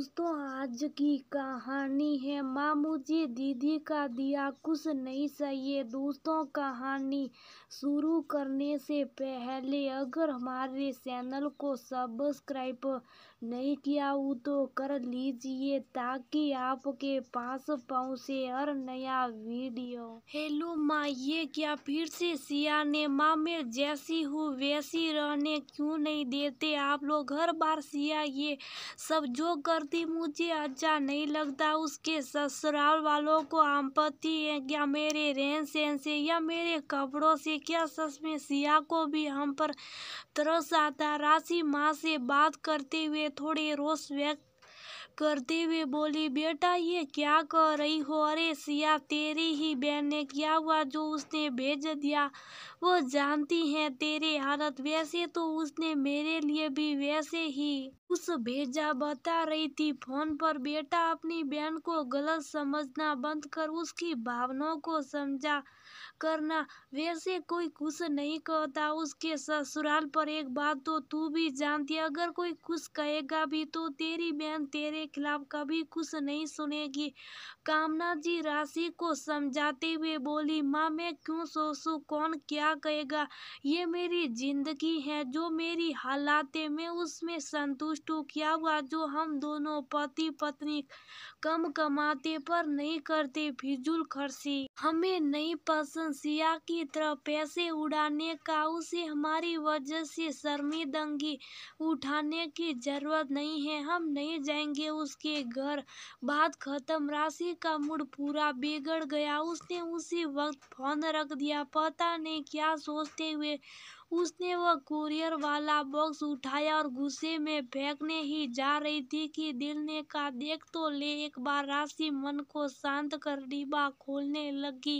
दोस्तों आज की कहानी है माँ मुझे दीदी का दिया कुछ नहीं चाहिए दोस्तों कहानी शुरू करने से पहले अगर हमारे चैनल को सब्सक्राइब नहीं किया हो तो कर लीजिए ताकि आपके पास पहुँचे हर नया वीडियो हेलो माँ ये क्या फिर से सिया ने माँ मैं जैसी हूँ वैसी रहने क्यों नहीं देते आप लोग हर बार सिया ये सब जो कर जल्दी मुझे अच्छा नहीं लगता उसके ससुराल वालों को आपत्ति है क्या मेरे रहन सहन से या मेरे कपड़ों से क्या सच में सिया को भी हम पर तरस आता राशि माँ से बात करते हुए थोड़े रोष व्यक्त करते हुए बोली बेटा ये क्या कर रही हो अरे सिया तेरी ही बहन ने क्या हुआ जो उसने भेज दिया वो जानती है तेरी हालत वैसे तो उसने मेरे लिए भी वैसे ही उस भेजा बता रही थी फोन पर बेटा अपनी बहन को गलत समझना बंद कर उसकी भावनाओं को समझा करना वैसे कोई कुछ नहीं कहता उसके ससुराल पर एक बात तो तू भी जानती अगर कोई कुछ कहेगा भी तो तेरी बहन तेरे खिलाफ कभी कुछ नहीं सुनेगी कामना जी राशि को समझाते हुए बोली माँ मैं क्यों सोचू कौन क्या कहेगा ये मेरी जिंदगी है जो मेरी हालात है मैं उसमें संतुष्ट हूँ क्या हुआ जो हम दोनों पति पत्नी कम कमाते पर नहीं करते फिजूल खर्ची हमें नहीं पसंद सिया की तरह पैसे उड़ाने का उसे हमारी वजह से दंगी उठाने की जरूरत नहीं है हम नहीं जाएंगे उसके घर बात खत्म राशि का मूड पूरा बिगड़ गया उसने उसी वक्त फोन रख दिया पता नहीं क्या सोचते हुए उसने वह कुरियर वाला बॉक्स उठाया और गुस्से में फेंकने ही जा रही थी कि दिल ने कहा देख तो ले एक बार राशि मन को शांत कर डिब्बा खोलने लगी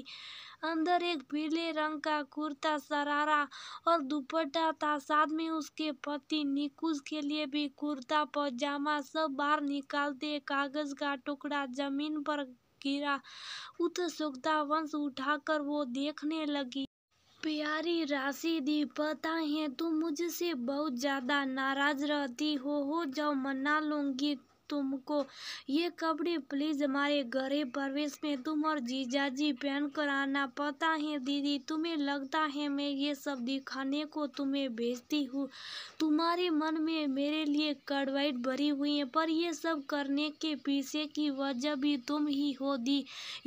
अंदर एक पीले रंग का कुर्ता सरारा और दुपट्टा था साथ में उसके पति निकुज के लिए भी कुर्ता पजामा सब बाहर निकालते कागज का टुकड़ा जमीन पर गिरा उत्सुकता वंश उठाकर वो देखने लगी प्यारी राशि दी पता है तुम मुझसे बहुत ज़्यादा नाराज़ रहती हो हो जाओ मना लूँगी तुमको ये कपड़े प्लीज़ हमारे घरे प्रवेश में तुम और जीजा जी पहन कर आना पता है दीदी तुम्हें लगता है मैं ये सब दिखाने को तुम्हें भेजती हूँ तुम्हारे मन में मेरे लिए कड़वाइट भरी हुई है पर ये सब करने के पीछे की वजह भी तुम ही हो दी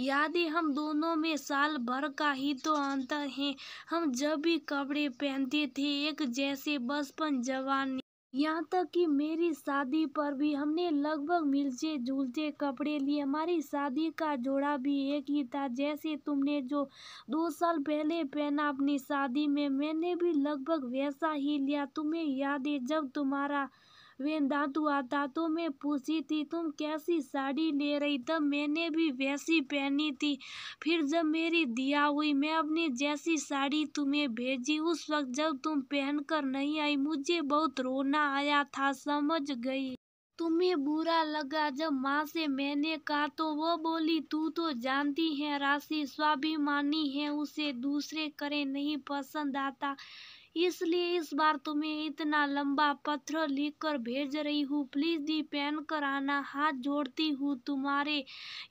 यादि हम दोनों में साल भर का ही तो अंतर है हम जब भी कपड़े पहनते थे एक जैसे बचपन जवानी यहाँ तक कि मेरी शादी पर भी हमने लगभग मिलते जुलते कपड़े लिए हमारी शादी का जोड़ा भी एक ही था जैसे तुमने जो दो साल पहले पहना अपनी शादी में मैंने भी लगभग वैसा ही लिया तुम्हें याद है जब तुम्हारा वे दादुआ दादू तो में पूछी थी तुम कैसी साड़ी ले रही तब मैंने भी वैसी पहनी थी फिर जब मेरी दिया हुई मैं अपनी जैसी साड़ी तुम्हें भेजी उस वक्त जब तुम पहनकर नहीं आई मुझे बहुत रोना आया था समझ गई तुम्हें बुरा लगा जब माँ से मैंने कहा तो वो बोली तू तो जानती है राशि स्वाभिमानी है उसे दूसरे करे नहीं पसंद आता इसलिए इस बार तुम्हें इतना लंबा पत्र लिख कर भेज रही हूँ प्लीज़ दी पेन कराना हाथ जोड़ती हूँ तुम्हारे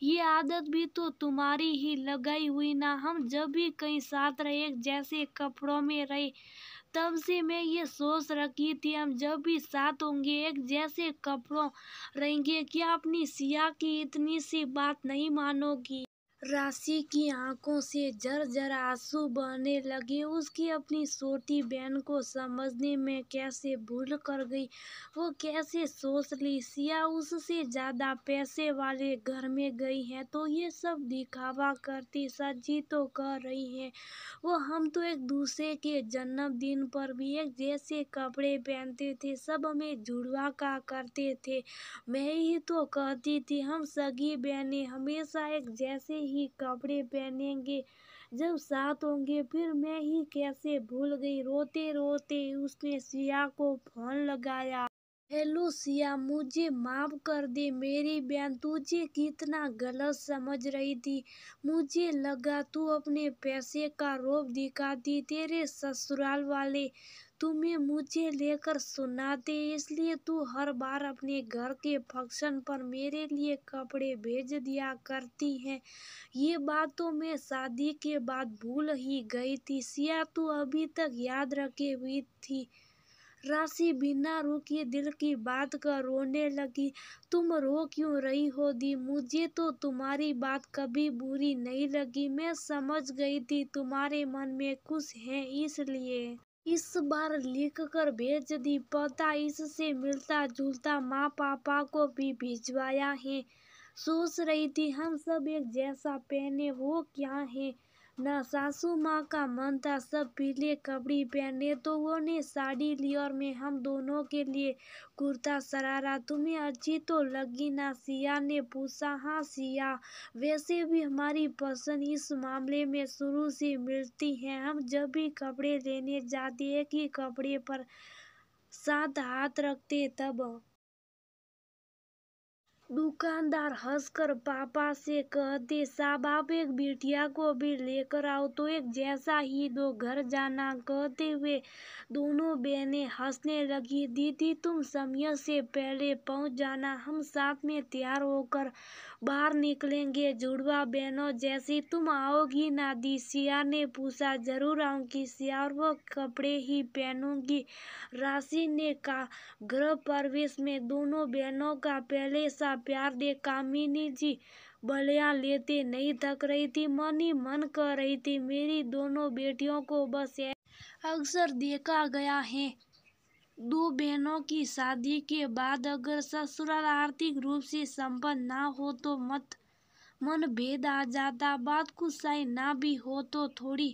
ये आदत भी तो तुम्हारी ही लगाई हुई ना हम जब भी कहीं साथ रहे जैसे कपड़ों में रहे तब से मैं ये सोच रखी थी हम जब भी साथ होंगे एक जैसे कपड़ों रहेंगे क्या अपनी सिया की इतनी सी बात नहीं मानोगी राशि की आंखों से जर जर आंसू बहने लगे उसकी अपनी छोटी बहन को समझने में कैसे भूल कर गई वो कैसे सोच ली सिया उससे ज़्यादा पैसे वाले घर में गई है तो ये सब दिखावा करती सजी तो कर रही है वो हम तो एक दूसरे के जन्मदिन पर भी एक जैसे कपड़े पहनते थे सब हमें जुड़वा का करते थे मैं ही तो कहती थी हम सगी बहनें हमेशा एक जैसे ही कपड़े पहनेंगे जब साथ होंगे फिर मैं ही कैसे भूल गई रोते रोते उसने सिया को फोन लगाया हेलो सिया मुझे माफ़ कर दे मेरी बहन तुझे कितना गलत समझ रही थी मुझे लगा तू अपने पैसे का रोप दिखाती तेरे ससुराल वाले तुम्हें मुझे लेकर सुनाते इसलिए तू हर बार अपने घर के फंक्शन पर मेरे लिए कपड़े भेज दिया करती है ये बात तो मैं शादी के बाद भूल ही गई थी सिया तू अभी तक याद रखे हुई थी राशि बिना रुके दिल की बात कर रोने लगी तुम रो क्यों रही हो दी मुझे तो तुम्हारी बात कभी बुरी नहीं लगी मैं समझ गई थी तुम्हारे मन में कुछ है इसलिए इस बार लिख कर भेज दी पता इससे मिलता जुलता माँ पापा को भी भिजवाया है सोच रही थी हम सब एक जैसा पहने वो क्या है ना सासू माँ का मन था सब पीले कपड़ी पहने तो वो ने साड़ी ली और मैं हम दोनों के लिए कुर्ता सरारा तुम्हें अच्छी तो लगी ना सिया ने पूछा हाँ सिया वैसे भी हमारी पसंद इस मामले में शुरू से मिलती है हम जब भी कपड़े लेने जाते हैं कि कपड़े पर साथ हाथ रखते तब दुकानदार हंसकर पापा से कहते साहब आप एक बिटिया को भी लेकर आओ तो एक जैसा ही दो घर जाना कहते हुए दोनों बहनें हंसने लगी दीदी तुम समय से पहले पहुंच जाना हम साथ में तैयार होकर बाहर निकलेंगे जुड़वा बहनों जैसी तुम आओगी ना दी सिया ने पूछा जरूर आऊंगी सिया और वह कपड़े ही पहनूंगी राशि ने कहा गृह प्रवेश में दोनों बहनों का पहले सा प्यार दे कामिनी जी बलियां लेते नहीं थक रही थी मन ही मन कर रही थी मेरी दोनों बेटियों को बस अक्सर देखा गया है दो बहनों की शादी के बाद अगर ससुराल आर्थिक रूप से संपन्न ना हो तो मत मन भेद आ जाता बात कुछ सही ना भी हो तो थोड़ी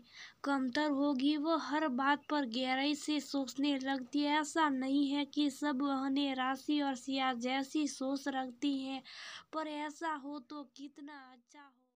कमतर होगी वो हर बात पर गहराई से सोचने लगती है ऐसा नहीं है कि सब बहने राशि और सिया जैसी सोच रखती हैं पर ऐसा हो तो कितना अच्छा